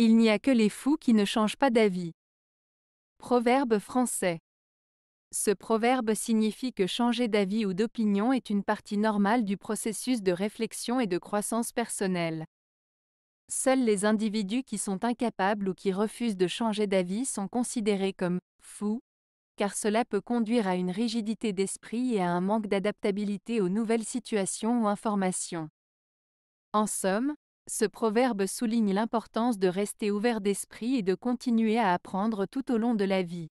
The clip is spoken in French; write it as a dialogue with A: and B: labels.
A: Il n'y a que les fous qui ne changent pas d'avis. Proverbe français. Ce proverbe signifie que changer d'avis ou d'opinion est une partie normale du processus de réflexion et de croissance personnelle. Seuls les individus qui sont incapables ou qui refusent de changer d'avis sont considérés comme fous, car cela peut conduire à une rigidité d'esprit et à un manque d'adaptabilité aux nouvelles situations ou informations. En somme, ce proverbe souligne l'importance de rester ouvert d'esprit et de continuer à apprendre tout au long de la vie.